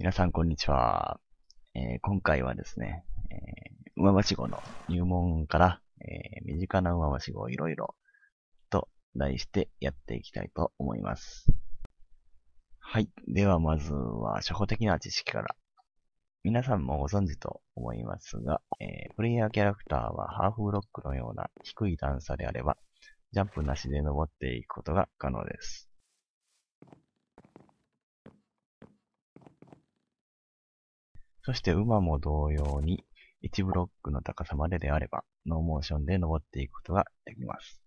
皆さん、こんにちは。えー、今回はですね、えー、馬橋語の入門から、えー、身近な馬橋語をいろいろと題してやっていきたいと思います。はい。では、まずは、初歩的な知識から。皆さんもご存知と思いますが、えー、プレイヤーキャラクターはハーフブロックのような低い段差であれば、ジャンプなしで登っていくことが可能です。そして馬も同様に、1ブロックの高さまでであれば、ノーモーションで登っていくことができます。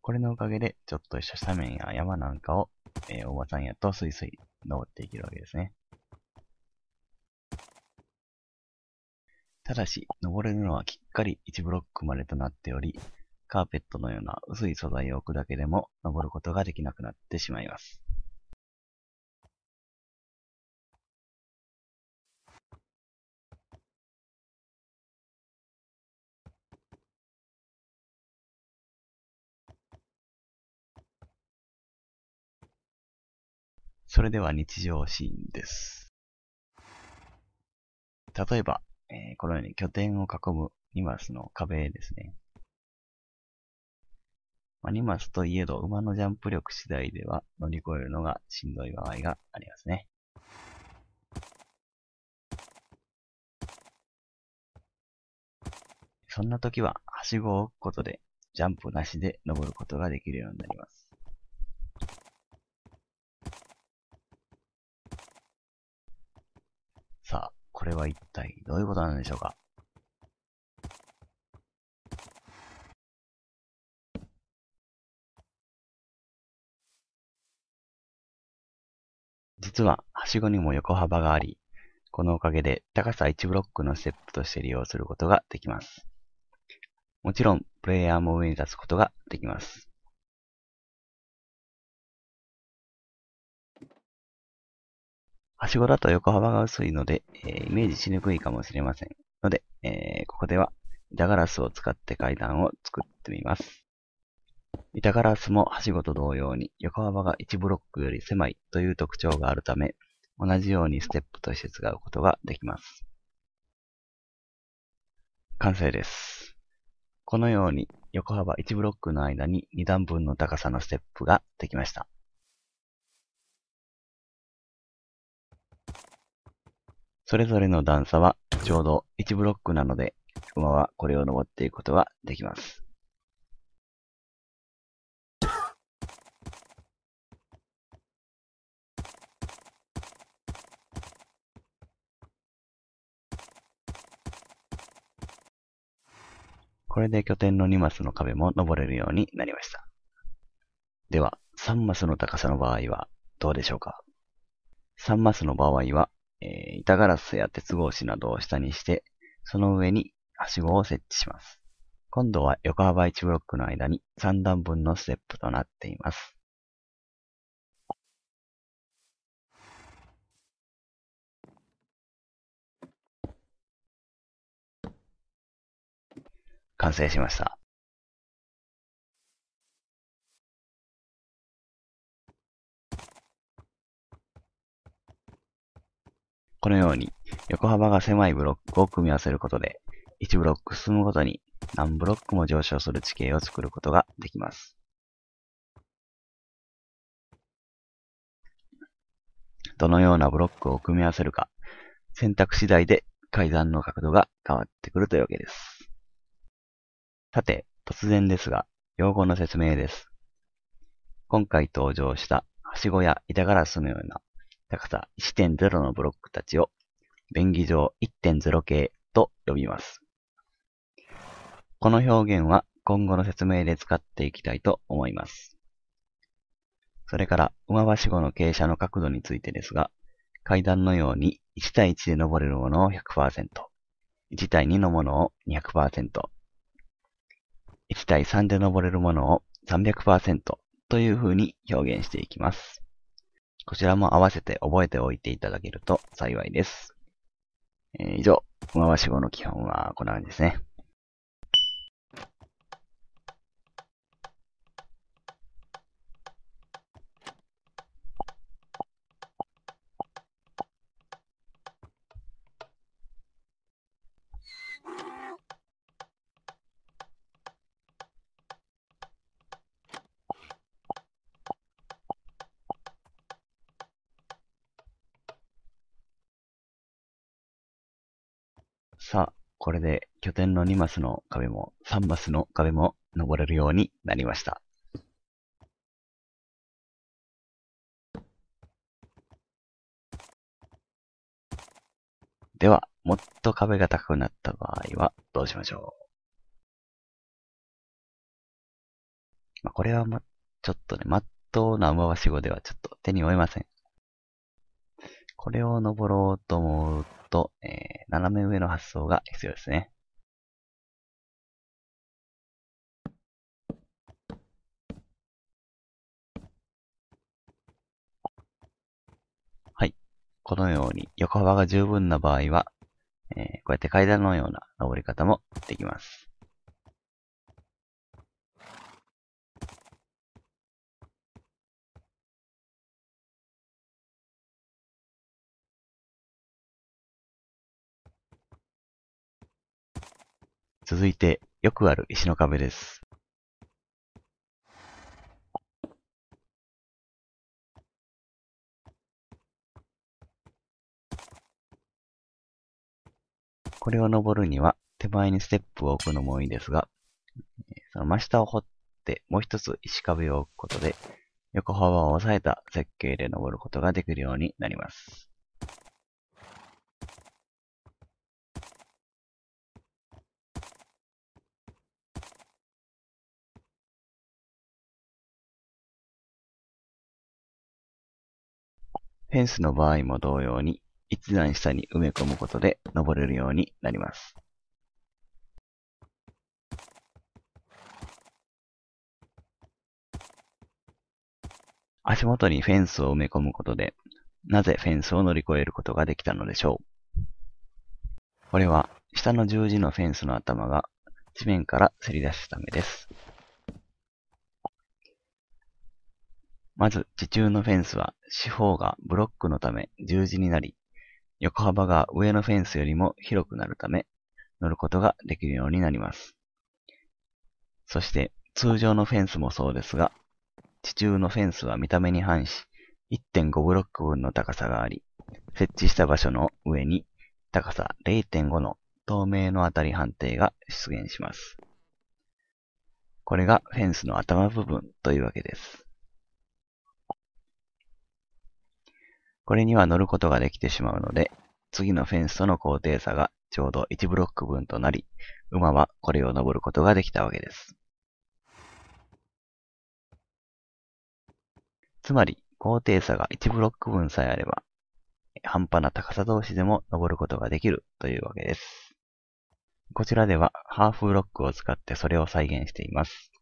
これのおかげで、ちょっとした斜面や山なんかを、えー、おばさんやとスイスイ登っていけるわけですね。ただし、登れるのはきっかり1ブロックまでとなっており、カーペットのような薄い素材を置くだけでも登ることができなくなってしまいます。それでは日常シーンです。例えば、えー、このように拠点を囲むニマスの壁ですね。マニマスといえど、馬のジャンプ力次第では乗り越えるのがしんどい場合がありますね。そんな時は、はしごを置くことで、ジャンプなしで登ることができるようになります。さあ、これは一体どういうことなんでしょうか実は、はしごにも横幅があり、このおかげで高さ1ブロックのステップとして利用することができます。もちろん、プレイヤーも上に立つことができます。はしごだと横幅が薄いので、えー、イメージしにくいかもしれません。ので、えー、ここでは板ガラスを使って階段を作ってみます。板ガラスもはしごと同様に横幅が1ブロックより狭いという特徴があるため、同じようにステップとして使うことができます。完成です。このように横幅1ブロックの間に2段分の高さのステップができました。それぞれの段差はちょうど1ブロックなので、馬はこれを登っていくことができます。これで拠点の2マスの壁も登れるようになりました。では、3マスの高さの場合はどうでしょうか ?3 マスの場合は、えー、板ガラスや鉄格子などを下にして、その上にはしごを設置します。今度は横幅1ブロックの間に3段分のステップとなっています。完成しました。このように横幅が狭いブロックを組み合わせることで、1ブロック進むごとに何ブロックも上昇する地形を作ることができます。どのようなブロックを組み合わせるか、選択次第で階段の角度が変わってくるというわけです。さて、突然ですが、用語の説明です。今回登場した、はしごや板ガラスのような高さ1.0のブロックたちを、便宜上1.0系と呼びます。この表現は今後の説明で使っていきたいと思います。それから、馬はしごの傾斜の角度についてですが、階段のように1対1で登れるものを100%、1対2のものを200%、1対3で登れるものを300%という風に表現していきます。こちらも合わせて覚えておいていただけると幸いです。えー、以上、小回し語の基本はこんな感じですね。さあ、これで拠点の2マスの壁も3マスの壁も登れるようになりました。では、もっと壁が高くなった場合はどうしましょう。まあ、これはま、ちょっとね、まっとうな上はしではちょっと手に負えません。これを登ろうと思うと、えー、斜め上の発想が必要ですね。はい。このように横幅が十分な場合は、えー、こうやって階段のような登り方もできます。続いて、よくある石の壁です。これを登るには、手前にステップを置くのもいいですが、その真下を掘って、もう一つ石壁を置くことで、横幅を抑えた設計で登ることができるようになります。フェンスの場合も同様に、一段下に埋め込むことで登れるようになります。足元にフェンスを埋め込むことで、なぜフェンスを乗り越えることができたのでしょう。これは、下の十字のフェンスの頭が地面からせり出したためです。まず、地中のフェンスは四方がブロックのため十字になり、横幅が上のフェンスよりも広くなるため、乗ることができるようになります。そして、通常のフェンスもそうですが、地中のフェンスは見た目に反し、1.5ブロック分の高さがあり、設置した場所の上に高さ0.5の透明の当たり判定が出現します。これがフェンスの頭部分というわけです。これには乗ることができてしまうので、次のフェンスとの高低差がちょうど1ブロック分となり、馬はこれを登ることができたわけです。つまり、高低差が1ブロック分さえあれば、半端な高さ同士でも登ることができるというわけです。こちらではハーフブロックを使ってそれを再現しています。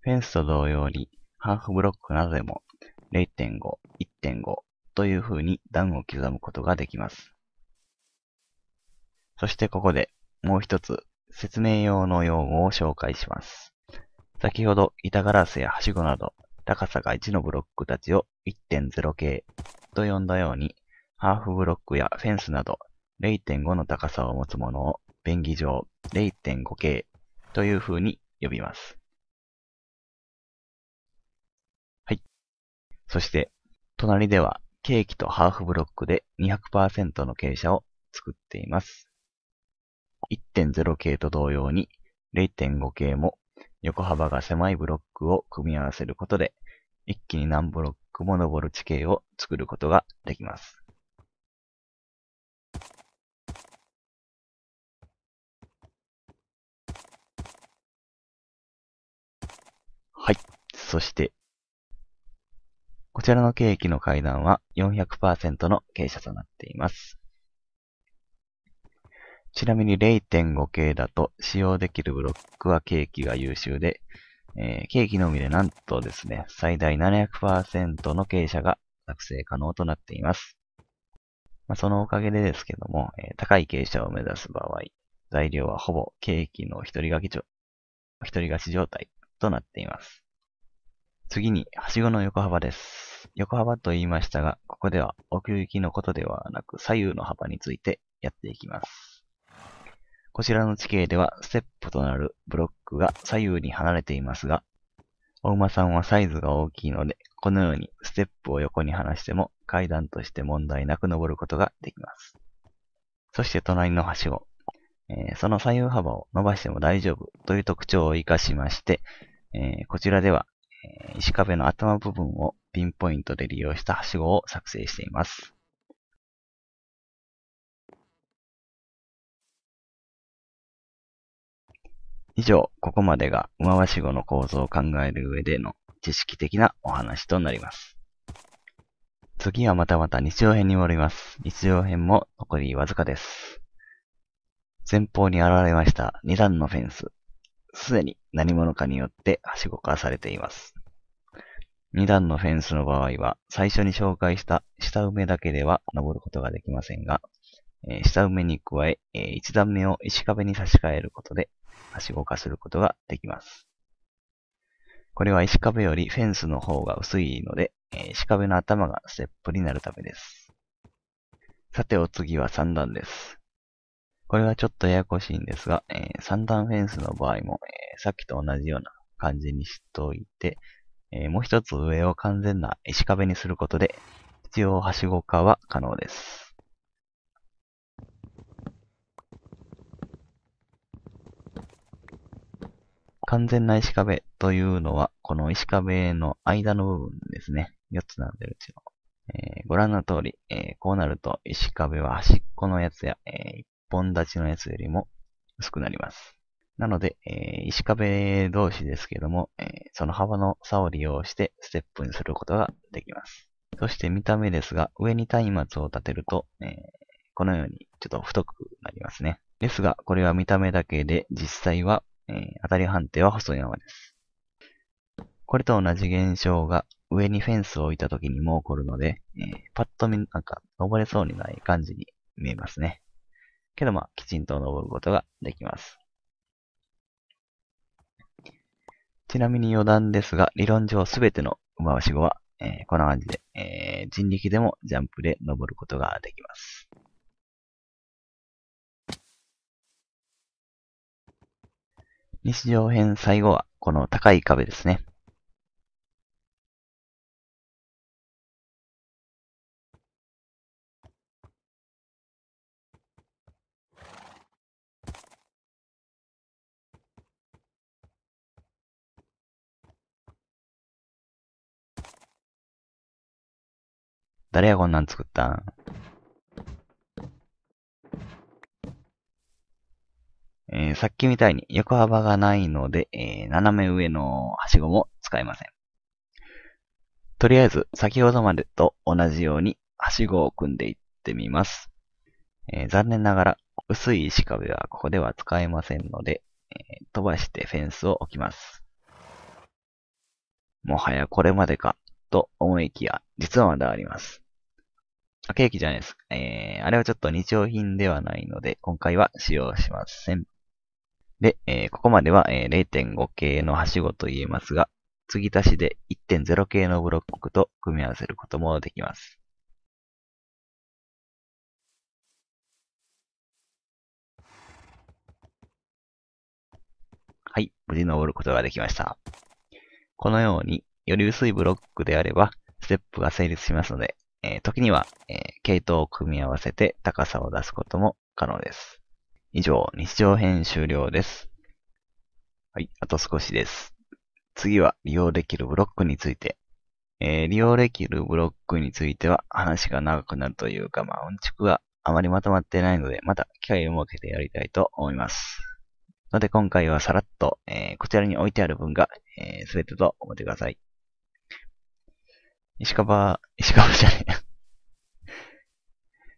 フェンスと同様にハーフブロックなどでも0.5、1.5、というふうに段を刻むことができます。そしてここでもう一つ説明用の用語を紹介します。先ほど板ガラスやはしごなど高さが1のブロックたちを1.0系と呼んだようにハーフブロックやフェンスなど0.5の高さを持つものを便宜上0.5系というふうに呼びます。はい。そして、隣ではケーキとハーフブロックで200%の傾斜を作っています。1.0系と同様に0.5系も横幅が狭いブロックを組み合わせることで一気に何ブロックも登る地形を作ることができます。はい。そしてこちらのケーキの階段は400%の傾斜となっています。ちなみに0 5系だと使用できるブロックはケーキが優秀で、えー、ケーキのみでなんとですね、最大700%の傾斜が作成可能となっています。まあ、そのおかげでですけども、えー、高い傾斜を目指す場合、材料はほぼケーキの一人掛け、一人勝ち状態となっています。次に、はしごの横幅です。横幅と言いましたが、ここでは奥行きのことではなく左右の幅についてやっていきます。こちらの地形では、ステップとなるブロックが左右に離れていますが、お馬さんはサイズが大きいので、このようにステップを横に離しても階段として問題なく登ることができます。そして隣のはしご。えー、その左右幅を伸ばしても大丈夫という特徴を活かしまして、えー、こちらでは石壁の頭部分をピンポイントで利用したはしごを作成しています。以上、ここまでが馬はしごの構造を考える上での知識的なお話となります。次はまたまた日常編に戻ります。日常編も残りわずかです。前方に現れました2段のフェンス。すでに何者かによってはしご化されています。2段のフェンスの場合は、最初に紹介した下埋めだけでは登ることができませんが、えー、下埋めに加ええー、1段目を石壁に差し替えることで、はしご化することができます。これは石壁よりフェンスの方が薄いので、えー、石壁の頭がステップになるためです。さてお次は3段です。これはちょっとややこしいんですが、えー、三段フェンスの場合も、えー、さっきと同じような感じにしといて、えー、もう一つ上を完全な石壁にすることで、必要はしご化は可能です。完全な石壁というのは、この石壁の間の部分ですね。4つ並んでるうちの。えー、ご覧の通り、えー、こうなると石壁は端っこのやつや、えー、本立ちのやつよりも薄くなります。なので、えー、石壁同士ですけども、えー、その幅の差を利用してステップにすることができます。そして見た目ですが、上に松明を立てると、えー、このようにちょっと太くなりますね。ですが、これは見た目だけで、実際は、えー、当たり判定は細いままです。これと同じ現象が上にフェンスを置いた時にも起こるので、えー、パッと見、なんか、登れそうにない感じに見えますね。けどまあ、きちんと登ることができます。ちなみに余談ですが、理論上すべての馬はしごは、えー、こんな感じで、えー、人力でもジャンプで登ることができます。日常編最後は、この高い壁ですね。誰がこんなん作ったんえー、さっきみたいに横幅がないので、えー、斜め上のはしごも使えません。とりあえず、先ほどまでと同じように、はしごを組んでいってみます。えー、残念ながら、薄い石壁はここでは使えませんので、え飛ばしてフェンスを置きます。もはやこれまでか、と思いきや、実はまだあります。ケーキじゃないです。えー、あれはちょっと日用品ではないので、今回は使用しません。で、えー、ここまでは、えー、0.5系のはしごと言えますが、継ぎ足しで1.0系のブロックと組み合わせることもできます。はい、無事登ることができました。このように、より薄いブロックであれば、ステップが成立しますので、えー、時には、えー、系統を組み合わせて高さを出すことも可能です。以上、日常編終了です。はい、あと少しです。次は利用できるブロックについて。えー、利用できるブロックについては話が長くなるというか、まあ、うんちくがあまりまとまってないので、また機会を設けてやりたいと思います。ので今回はさらっと、えー、こちらに置いてある文が、えー、全てと思ってください。石川、石川じゃねえ。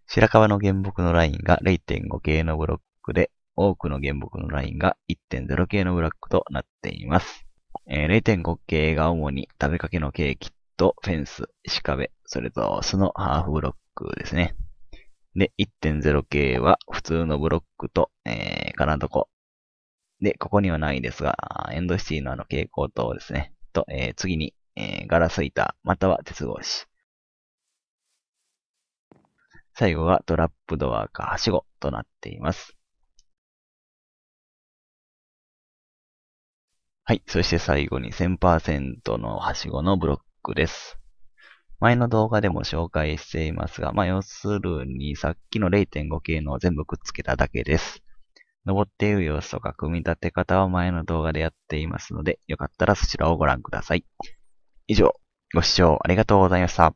白川の原木のラインが0.5系のブロックで、多くの原木のラインが1.0系のブロックとなっています。えー、0.5系が主に食べかけのケーキとフェンス、石壁、それとそのハーフブロックですね。で、1.0系は普通のブロックと、えー、金床。で、ここにはないですが、エンドシティのあの蛍光灯ですね。と、えー、次にえー、ガラス板、または鉄格子。最後がトラップドアかはしごとなっています。はい。そして最後に1000%のはしごのブロックです。前の動画でも紹介していますが、まあ、要するにさっきの0.5系の全部くっつけただけです。登っている様子とか組み立て方は前の動画でやっていますので、よかったらそちらをご覧ください。以上、ご視聴ありがとうございました。